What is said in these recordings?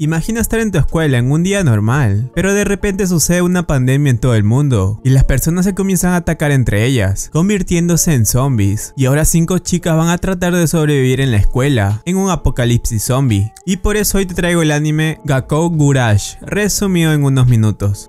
Imagina estar en tu escuela en un día normal, pero de repente sucede una pandemia en todo el mundo y las personas se comienzan a atacar entre ellas, convirtiéndose en zombies. Y ahora cinco chicas van a tratar de sobrevivir en la escuela, en un apocalipsis zombie. Y por eso hoy te traigo el anime Gakou Gurash, resumido en unos minutos.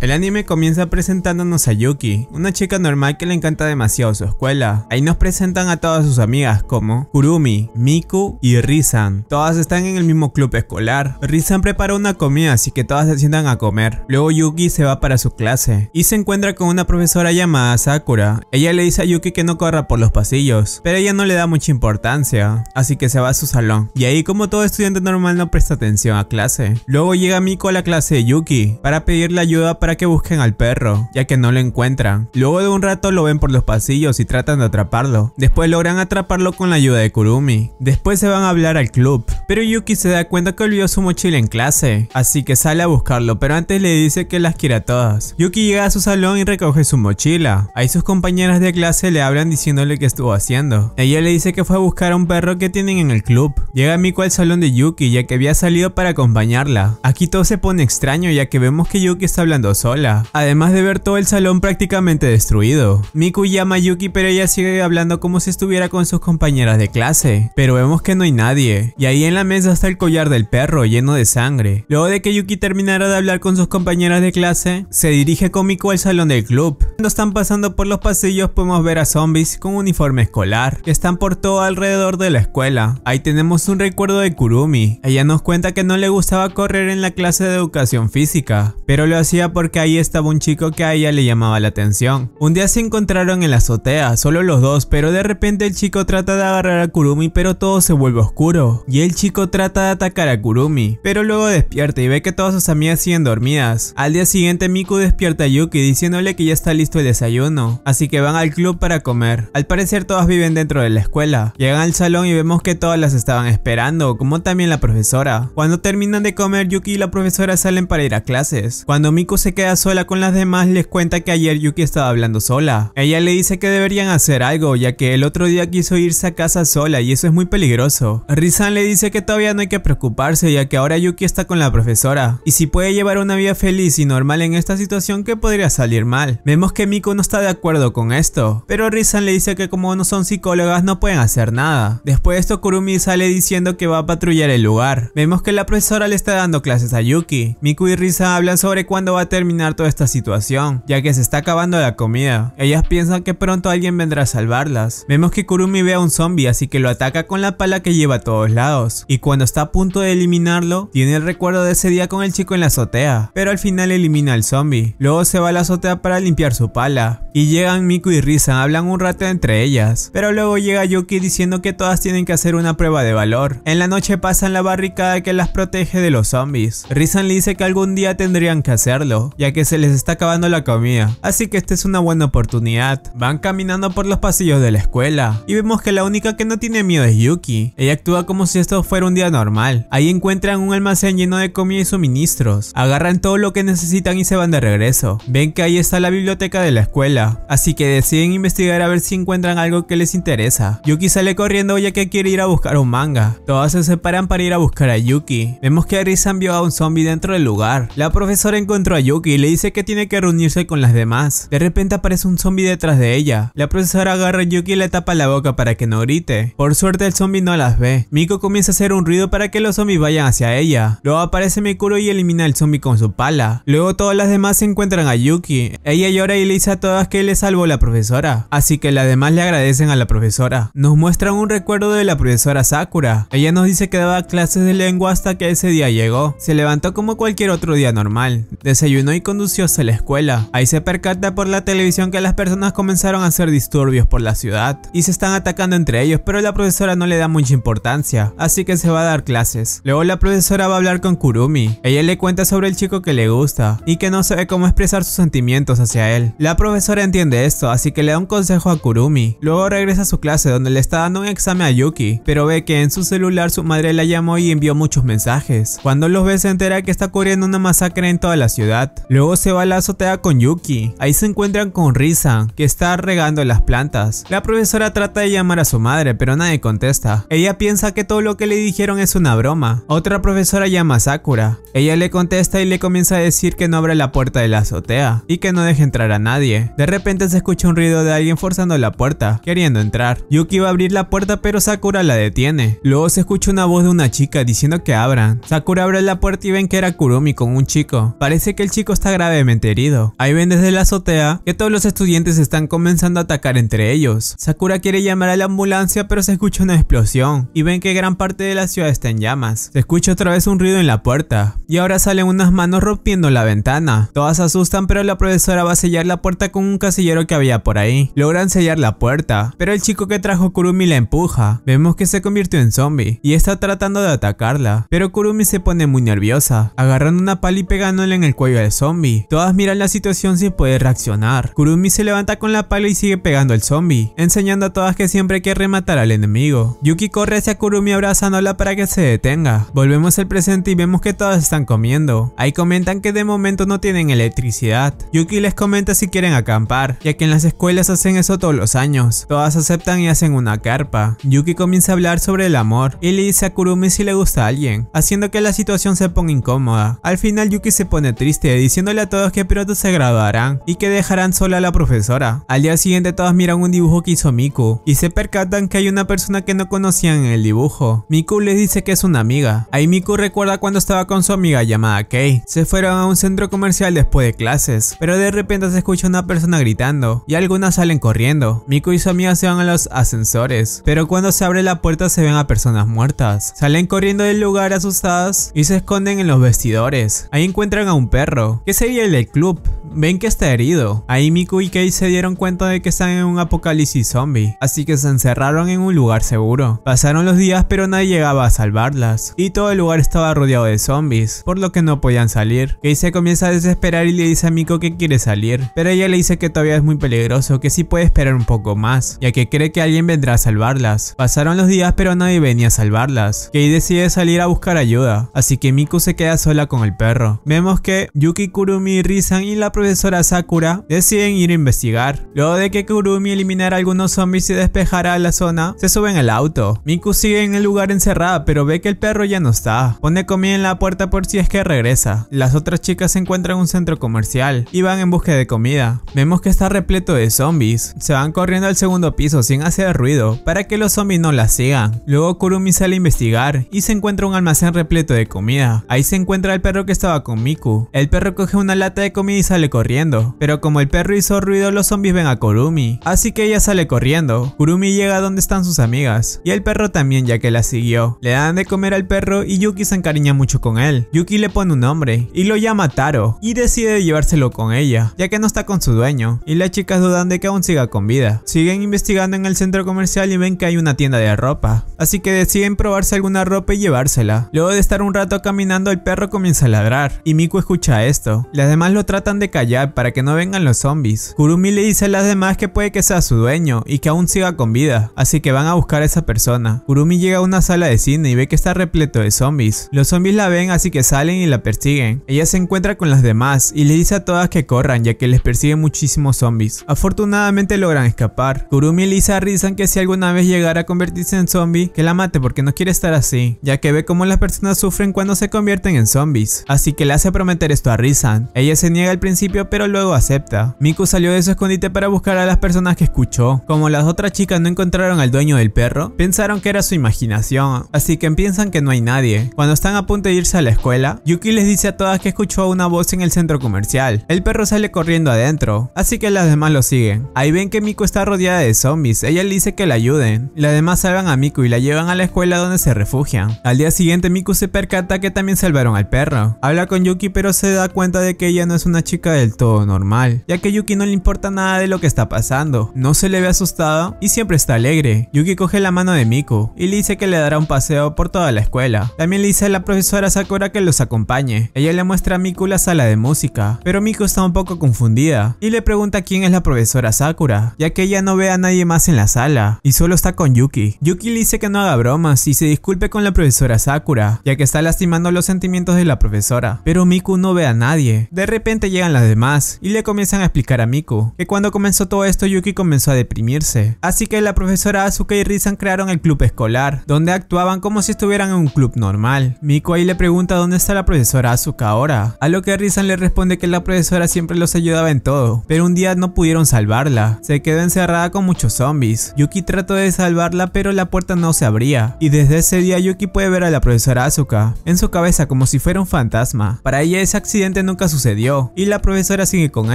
El anime comienza presentándonos a Yuki, una chica normal que le encanta demasiado su escuela. Ahí nos presentan a todas sus amigas como Kurumi, Miku y risan Todas están en el mismo club escolar. Rizan prepara una comida así que todas se sientan a comer. Luego Yuki se va para su clase y se encuentra con una profesora llamada Sakura. Ella le dice a Yuki que no corra por los pasillos, pero ella no le da mucha importancia, así que se va a su salón. Y ahí como todo estudiante normal no presta atención a clase. Luego llega Miku a la clase de Yuki para pedirle ayuda para para que busquen al perro, ya que no lo encuentran. Luego de un rato lo ven por los pasillos y tratan de atraparlo. Después logran atraparlo con la ayuda de Kurumi. Después se van a hablar al club, pero Yuki se da cuenta que olvidó su mochila en clase, así que sale a buscarlo, pero antes le dice que las quiere a todas. Yuki llega a su salón y recoge su mochila. Ahí sus compañeras de clase le hablan diciéndole que estuvo haciendo. Ella le dice que fue a buscar a un perro que tienen en el club. Llega miko al salón de Yuki ya que había salido para acompañarla. Aquí todo se pone extraño ya que vemos que Yuki está hablando sola, además de ver todo el salón prácticamente destruido. Miku llama a Yuki pero ella sigue hablando como si estuviera con sus compañeras de clase, pero vemos que no hay nadie, y ahí en la mesa está el collar del perro lleno de sangre. Luego de que Yuki terminara de hablar con sus compañeras de clase, se dirige con Miku al salón del club. Cuando están pasando por los pasillos podemos ver a zombies con uniforme escolar, que están por todo alrededor de la escuela. Ahí tenemos un recuerdo de Kurumi, ella nos cuenta que no le gustaba correr en la clase de educación física, pero lo hacía por que ahí estaba un chico que a ella le llamaba la atención. Un día se encontraron en la azotea, solo los dos, pero de repente el chico trata de agarrar a Kurumi pero todo se vuelve oscuro. Y el chico trata de atacar a Kurumi, pero luego despierta y ve que todas sus amigas siguen dormidas. Al día siguiente Miku despierta a Yuki diciéndole que ya está listo el desayuno, así que van al club para comer. Al parecer todas viven dentro de la escuela. Llegan al salón y vemos que todas las estaban esperando, como también la profesora. Cuando terminan de comer Yuki y la profesora salen para ir a clases. Cuando Miku se queda sola con las demás les cuenta que ayer Yuki estaba hablando sola. Ella le dice que deberían hacer algo ya que el otro día quiso irse a casa sola y eso es muy peligroso. Rizan le dice que todavía no hay que preocuparse ya que ahora Yuki está con la profesora y si puede llevar una vida feliz y normal en esta situación que podría salir mal. Vemos que Miku no está de acuerdo con esto, pero Rizan le dice que como no son psicólogas no pueden hacer nada. Después de esto Kurumi sale diciendo que va a patrullar el lugar. Vemos que la profesora le está dando clases a Yuki. Miku y Rizan hablan sobre cuándo va a terminar terminar toda esta situación, ya que se está acabando la comida. Ellas piensan que pronto alguien vendrá a salvarlas. Vemos que Kurumi ve a un zombie, así que lo ataca con la pala que lleva a todos lados. Y cuando está a punto de eliminarlo, tiene el recuerdo de ese día con el chico en la azotea, pero al final elimina al zombie. Luego se va a la azotea para limpiar su pala. Y llegan Miku y Risa, hablan un rato entre ellas, pero luego llega Yuki diciendo que todas tienen que hacer una prueba de valor. En la noche pasan la barricada que las protege de los zombies. Rizan le dice que algún día tendrían que hacerlo, ya que se les está acabando la comida, así que esta es una buena oportunidad. Van caminando por los pasillos de la escuela, y vemos que la única que no tiene miedo es Yuki. Ella actúa como si esto fuera un día normal. Ahí encuentran un almacén lleno de comida y suministros, agarran todo lo que necesitan y se van de regreso. Ven que ahí está la biblioteca de la escuela, así que deciden investigar a ver si encuentran algo que les interesa. Yuki sale corriendo ya que quiere ir a buscar un manga. Todas se separan para ir a buscar a Yuki. Vemos que Arisa vio a un zombie dentro del lugar. La profesora encontró a Yuki y le dice que tiene que reunirse con las demás. De repente aparece un zombie detrás de ella. La profesora agarra a Yuki y le tapa la boca para que no grite. Por suerte el zombie no las ve. Miko comienza a hacer un ruido para que los zombies vayan hacia ella. Luego aparece Mikuro y elimina al zombie con su pala. Luego todas las demás se encuentran a Yuki. Ella llora y le dice a todas que le salvó la profesora. Así que las demás le agradecen a la profesora. Nos muestran un recuerdo de la profesora Sakura. Ella nos dice que daba clases de lengua hasta que ese día llegó. Se levantó como cualquier otro día normal. Desayunó y condució hacia la escuela. Ahí se percata por la televisión que las personas comenzaron a hacer disturbios por la ciudad y se están atacando entre ellos, pero la profesora no le da mucha importancia, así que se va a dar clases. Luego la profesora va a hablar con Kurumi. Ella le cuenta sobre el chico que le gusta y que no sabe cómo expresar sus sentimientos hacia él. La profesora entiende esto, así que le da un consejo a Kurumi. Luego regresa a su clase donde le está dando un examen a Yuki, pero ve que en su celular su madre la llamó y envió muchos mensajes. Cuando los ve se entera que está ocurriendo una masacre en toda la ciudad Luego se va a la azotea con Yuki. Ahí se encuentran con Risa, que está regando las plantas. La profesora trata de llamar a su madre, pero nadie contesta. Ella piensa que todo lo que le dijeron es una broma. Otra profesora llama a Sakura. Ella le contesta y le comienza a decir que no abra la puerta de la azotea y que no deje entrar a nadie. De repente se escucha un ruido de alguien forzando la puerta, queriendo entrar. Yuki va a abrir la puerta pero Sakura la detiene. Luego se escucha una voz de una chica diciendo que abran. Sakura abre la puerta y ven que era Kurumi con un chico. Parece que el chico está gravemente herido. Ahí ven desde la azotea que todos los estudiantes están comenzando a atacar entre ellos. Sakura quiere llamar a la ambulancia pero se escucha una explosión y ven que gran parte de la ciudad está en llamas. Se escucha otra vez un ruido en la puerta y ahora salen unas manos rompiendo la ventana. Todas asustan pero la profesora va a sellar la puerta con un casillero que había por ahí. Logran sellar la puerta, pero el chico que trajo Kurumi la empuja. Vemos que se convirtió en zombie y está tratando de atacarla, pero Kurumi se pone muy nerviosa, agarrando una pala y pegándole en el cuello al zombie. Todas miran la situación sin poder reaccionar. Kurumi se levanta con la pala y sigue pegando al zombie, enseñando a todas que siempre hay que rematar al enemigo. Yuki corre hacia Kurumi abrazándola para que se detenga. Volvemos al presente y vemos que todas están comiendo. Ahí comentan que de momento no tienen electricidad. Yuki les comenta si quieren acampar, ya que en las escuelas hacen eso todos los años. Todas aceptan y hacen una carpa. Yuki comienza a hablar sobre el amor y le dice a Kurumi si le gusta a alguien, haciendo que la situación se ponga incómoda. Al final Yuki se pone triste y diciéndole a todos que pronto se graduarán y que dejarán sola a la profesora. Al día siguiente todas miran un dibujo que hizo Miku y se percatan que hay una persona que no conocían en el dibujo. Miku les dice que es una amiga. Ahí Miku recuerda cuando estaba con su amiga llamada Kei. Se fueron a un centro comercial después de clases, pero de repente se escucha una persona gritando y algunas salen corriendo. Miku y su amiga se van a los ascensores, pero cuando se abre la puerta se ven a personas muertas. Salen corriendo del lugar asustadas y se esconden en los vestidores. Ahí encuentran a un perro ¿Qué sería el club ven que está herido. Ahí Miku y Kei se dieron cuenta de que están en un apocalipsis zombie, así que se encerraron en un lugar seguro. Pasaron los días pero nadie llegaba a salvarlas, y todo el lugar estaba rodeado de zombies, por lo que no podían salir. Kei se comienza a desesperar y le dice a Miku que quiere salir, pero ella le dice que todavía es muy peligroso, que sí puede esperar un poco más, ya que cree que alguien vendrá a salvarlas. Pasaron los días pero nadie venía a salvarlas. Kei decide salir a buscar ayuda, así que Miku se queda sola con el perro. Vemos que Yuki, Kurumi, Rizan y la profesora Sakura deciden ir a investigar. Luego de que Kurumi eliminara algunos zombies y despejara la zona, se suben al auto. Miku sigue en el lugar encerrada pero ve que el perro ya no está. Pone comida en la puerta por si es que regresa. Las otras chicas se encuentran un centro comercial y van en busca de comida. Vemos que está repleto de zombies. Se van corriendo al segundo piso sin hacer ruido para que los zombies no la sigan. Luego Kurumi sale a investigar y se encuentra un almacén repleto de comida. Ahí se encuentra el perro que estaba con Miku. El perro coge una lata de comida y sale corriendo. Pero como el perro hizo ruido, los zombies ven a Kurumi. Así que ella sale corriendo. Kurumi llega a donde están sus amigas. Y el perro también ya que la siguió. Le dan de comer al perro y Yuki se encariña mucho con él. Yuki le pone un nombre y lo llama Taro. Y decide llevárselo con ella, ya que no está con su dueño. Y las chicas dudan de que aún siga con vida. Siguen investigando en el centro comercial y ven que hay una tienda de ropa. Así que deciden probarse alguna ropa y llevársela. Luego de estar un rato caminando el perro comienza a ladrar. Y Miku escucha esto. Las demás lo tratan de callar para que no vengan los zombies. Kurumi le dice a las demás que puede que sea su dueño y que aún siga con vida, así que van a buscar a esa persona. Kurumi llega a una sala de cine y ve que está repleto de zombies. Los zombies la ven así que salen y la persiguen. Ella se encuentra con las demás y le dice a todas que corran ya que les persiguen muchísimos zombies. Afortunadamente logran escapar. Kurumi le dice a Rizan que si alguna vez llegara a convertirse en zombie, que la mate porque no quiere estar así, ya que ve cómo las personas sufren cuando se convierten en zombies. Así que le hace prometer esto a Rizan. Ella se niega al principio pero luego acepta. Miku salió de su escondite para buscar a las personas que escuchó. Como las otras chicas no encontraron al dueño del perro, pensaron que era su imaginación, así que piensan que no hay nadie. Cuando están a punto de irse a la escuela, Yuki les dice a todas que escuchó una voz en el centro comercial. El perro sale corriendo adentro, así que las demás lo siguen. Ahí ven que Miku está rodeada de zombies, ella le dice que la ayuden. Las demás salvan a Miku y la llevan a la escuela donde se refugian. Al día siguiente Miku se percata que también salvaron al perro. Habla con Yuki pero se da cuenta de que ella no es una chica del todo normal, ya que Yuki no le importa nada de lo que está pasando, no se le ve asustada y siempre está alegre. Yuki coge la mano de Miku y le dice que le dará un paseo por toda la escuela. También le dice a la profesora Sakura que los acompañe. Ella le muestra a Miku la sala de música, pero Miku está un poco confundida y le pregunta quién es la profesora Sakura, ya que ella no ve a nadie más en la sala y solo está con Yuki. Yuki le dice que no haga bromas y se disculpe con la profesora Sakura, ya que está lastimando los sentimientos de la profesora, pero Miku no ve a nadie. De repente llegan las demás y le comienzan a explicar a Miku, que cuando comenzó todo esto Yuki comenzó a deprimirse. Así que la profesora Asuka y Rizan crearon el club escolar, donde actuaban como si estuvieran en un club normal. Miku ahí le pregunta dónde está la profesora Asuka ahora, a lo que Rizan le responde que la profesora siempre los ayudaba en todo, pero un día no pudieron salvarla, se quedó encerrada con muchos zombies. Yuki trató de salvarla pero la puerta no se abría, y desde ese día Yuki puede ver a la profesora Asuka en su cabeza como si fuera un fantasma. Para ella ese accidente nunca sucedió, y la profesora profesora sigue con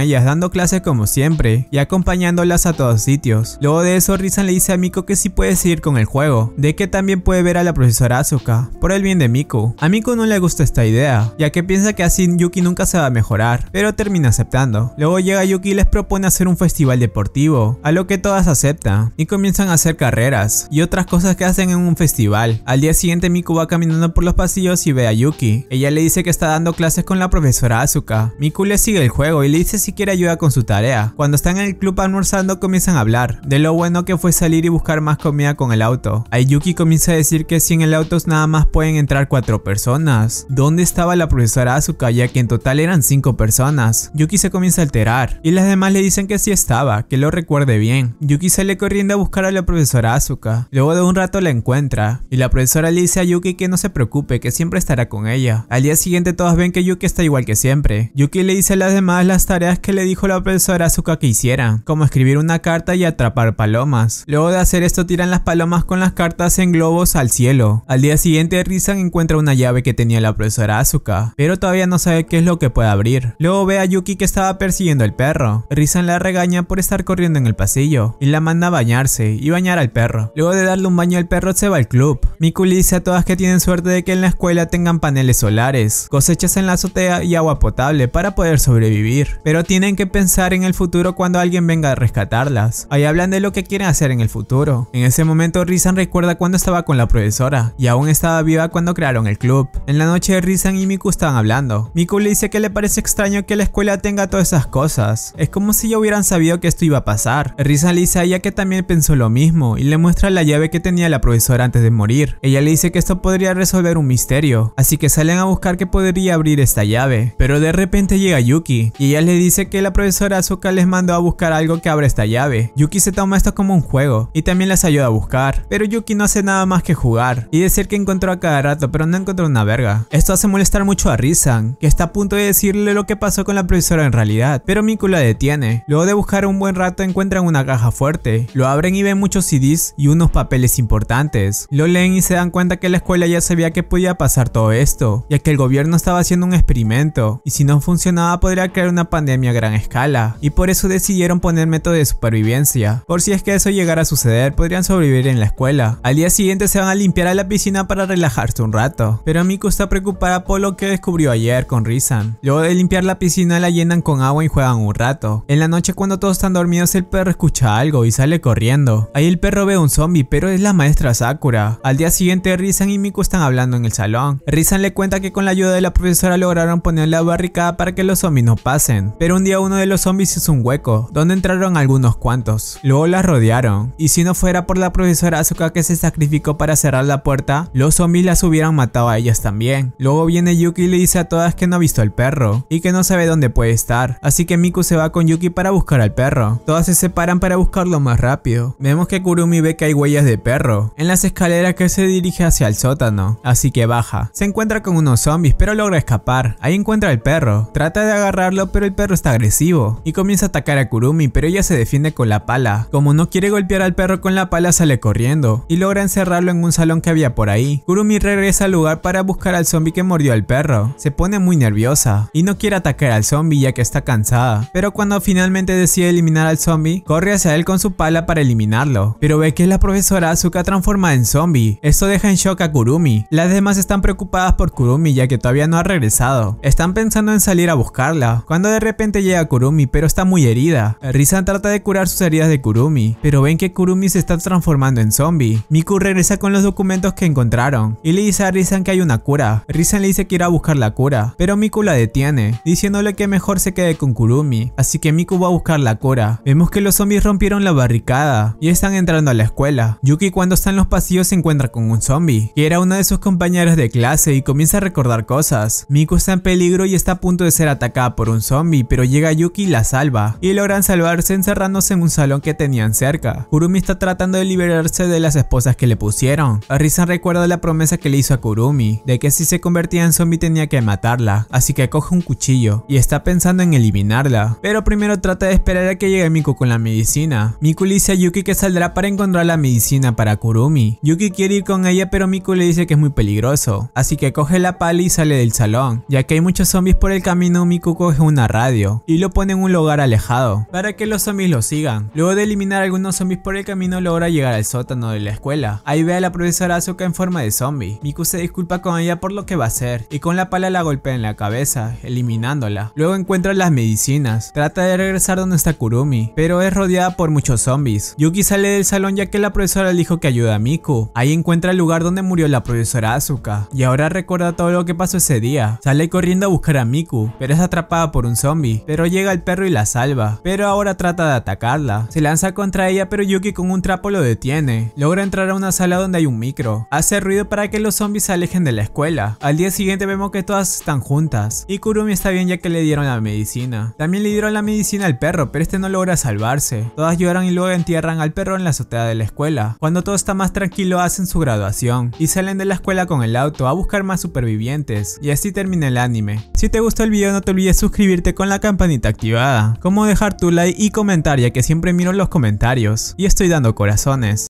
ellas dando clases como siempre y acompañándolas a todos sitios. Luego de eso Rizan le dice a Miko que sí puede seguir con el juego, de que también puede ver a la profesora Asuka, por el bien de Miko. A Miko no le gusta esta idea, ya que piensa que así Yuki nunca se va a mejorar, pero termina aceptando. Luego llega Yuki y les propone hacer un festival deportivo, a lo que todas aceptan, y comienzan a hacer carreras y otras cosas que hacen en un festival. Al día siguiente Miku va caminando por los pasillos y ve a Yuki. Ella le dice que está dando clases con la profesora Asuka. Miku le sigue juego y dice si quiere ayuda con su tarea. Cuando están en el club almorzando comienzan a hablar, de lo bueno que fue salir y buscar más comida con el auto. Ayuki comienza a decir que si en el auto nada más pueden entrar cuatro personas. ¿Dónde estaba la profesora Asuka ya que en total eran cinco personas? Yuki se comienza a alterar y las demás le dicen que sí estaba, que lo recuerde bien. Yuki sale corriendo a buscar a la profesora Asuka. Luego de un rato la encuentra y la profesora le dice a Yuki que no se preocupe, que siempre estará con ella. Al día siguiente todas ven que Yuki está igual que siempre. Yuki le dice a las demás más las tareas que le dijo la profesora Azuka que hiciera, como escribir una carta y atrapar palomas. Luego de hacer esto tiran las palomas con las cartas en globos al cielo. Al día siguiente Rizan encuentra una llave que tenía la profesora Azuka, pero todavía no sabe qué es lo que puede abrir. Luego ve a Yuki que estaba persiguiendo al perro. Rizan la regaña por estar corriendo en el pasillo y la manda a bañarse y bañar al perro. Luego de darle un baño al perro se va al club. Miku le dice a todas que tienen suerte de que en la escuela tengan paneles solares, cosechas en la azotea y agua potable para poder sobrevivir sobrevivir, pero tienen que pensar en el futuro cuando alguien venga a rescatarlas. Ahí hablan de lo que quieren hacer en el futuro. En ese momento Rizan recuerda cuando estaba con la profesora y aún estaba viva cuando crearon el club. En la noche Rizan y Miku estaban hablando. Miku le dice que le parece extraño que la escuela tenga todas esas cosas. Es como si ya hubieran sabido que esto iba a pasar. Rizan le dice a ella que también pensó lo mismo y le muestra la llave que tenía la profesora antes de morir. Ella le dice que esto podría resolver un misterio, así que salen a buscar que podría abrir esta llave. Pero de repente llega Yuki y ella le dice que la profesora Azuka les mandó a buscar algo que abra esta llave. Yuki se toma esto como un juego y también les ayuda a buscar, pero Yuki no hace nada más que jugar y decir que encontró a cada rato pero no encontró una verga. Esto hace molestar mucho a Rizan, que está a punto de decirle lo que pasó con la profesora en realidad, pero Miku la detiene. Luego de buscar un buen rato encuentran una caja fuerte, lo abren y ven muchos CDs y unos papeles importantes. Lo leen y se dan cuenta que la escuela ya sabía que podía pasar todo esto, ya que el gobierno estaba haciendo un experimento y si no funcionaba podría a crear una pandemia a gran escala, y por eso decidieron poner método de supervivencia. Por si es que eso llegara a suceder, podrían sobrevivir en la escuela. Al día siguiente se van a limpiar a la piscina para relajarse un rato, pero Miku está preocupada por lo que descubrió ayer con Rizan. Luego de limpiar la piscina la llenan con agua y juegan un rato. En la noche cuando todos están dormidos el perro escucha algo y sale corriendo. Ahí el perro ve un zombie, pero es la maestra Sakura. Al día siguiente Rizan y Miku están hablando en el salón. Rizan le cuenta que con la ayuda de la profesora lograron poner la barricada para que los zombies pasen. Pero un día uno de los zombies hizo un hueco, donde entraron algunos cuantos. Luego las rodearon, y si no fuera por la profesora azuka que se sacrificó para cerrar la puerta, los zombies las hubieran matado a ellas también. Luego viene Yuki y le dice a todas que no ha visto al perro, y que no sabe dónde puede estar, así que Miku se va con Yuki para buscar al perro. Todas se separan para buscarlo más rápido. Vemos que Kurumi ve que hay huellas de perro, en las escaleras que se dirige hacia el sótano, así que baja. Se encuentra con unos zombies, pero logra escapar. Ahí encuentra al perro, trata de agarrar pero el perro está agresivo y comienza a atacar a Kurumi pero ella se defiende con la pala. Como no quiere golpear al perro con la pala sale corriendo y logra encerrarlo en un salón que había por ahí. Kurumi regresa al lugar para buscar al zombie que mordió al perro. Se pone muy nerviosa y no quiere atacar al zombie ya que está cansada. Pero cuando finalmente decide eliminar al zombie, corre hacia él con su pala para eliminarlo. Pero ve que la profesora Azuka transformada en zombie. Esto deja en shock a Kurumi. Las demás están preocupadas por Kurumi ya que todavía no ha regresado. Están pensando en salir a buscarla cuando de repente llega Kurumi, pero está muy herida. Rizan trata de curar sus heridas de Kurumi, pero ven que Kurumi se está transformando en zombie. Miku regresa con los documentos que encontraron y le dice a Rizan que hay una cura. Rizan le dice que irá a buscar la cura, pero Miku la detiene, diciéndole que mejor se quede con Kurumi, así que Miku va a buscar la cura. Vemos que los zombies rompieron la barricada y están entrando a la escuela. Yuki cuando está en los pasillos se encuentra con un zombie, que era uno de sus compañeros de clase y comienza a recordar cosas. Miku está en peligro y está a punto de ser atacado un zombie, pero llega Yuki y la salva, y logran salvarse encerrándose en un salón que tenían cerca. Kurumi está tratando de liberarse de las esposas que le pusieron. risa recuerda la promesa que le hizo a Kurumi, de que si se convertía en zombie tenía que matarla, así que coge un cuchillo, y está pensando en eliminarla, pero primero trata de esperar a que llegue Miku con la medicina. Miku le dice a Yuki que saldrá para encontrar la medicina para Kurumi. Yuki quiere ir con ella pero Miku le dice que es muy peligroso, así que coge la pala y sale del salón. Ya que hay muchos zombies por el camino, Miku en una radio y lo pone en un lugar alejado para que los zombies lo sigan. Luego de eliminar algunos zombies por el camino logra llegar al sótano de la escuela. Ahí ve a la profesora Azuka en forma de zombie. Miku se disculpa con ella por lo que va a hacer y con la pala la golpea en la cabeza, eliminándola. Luego encuentra las medicinas, trata de regresar donde está Kurumi, pero es rodeada por muchos zombies. Yuki sale del salón ya que la profesora le dijo que ayuda a Miku. Ahí encuentra el lugar donde murió la profesora Azuka y ahora recuerda todo lo que pasó ese día. Sale corriendo a buscar a Miku, pero es atrapada por un zombie, pero llega el perro y la salva, pero ahora trata de atacarla. Se lanza contra ella pero Yuki con un trapo lo detiene. Logra entrar a una sala donde hay un micro. Hace ruido para que los zombies se alejen de la escuela. Al día siguiente vemos que todas están juntas y Kurumi está bien ya que le dieron la medicina. También le dieron la medicina al perro pero este no logra salvarse. Todas lloran y luego entierran al perro en la azotea de la escuela. Cuando todo está más tranquilo hacen su graduación y salen de la escuela con el auto a buscar más supervivientes. Y así termina el anime. Si te gustó el video no te olvides suscribirte con la campanita activada, como dejar tu like y comentario, ya que siempre miro los comentarios y estoy dando corazones.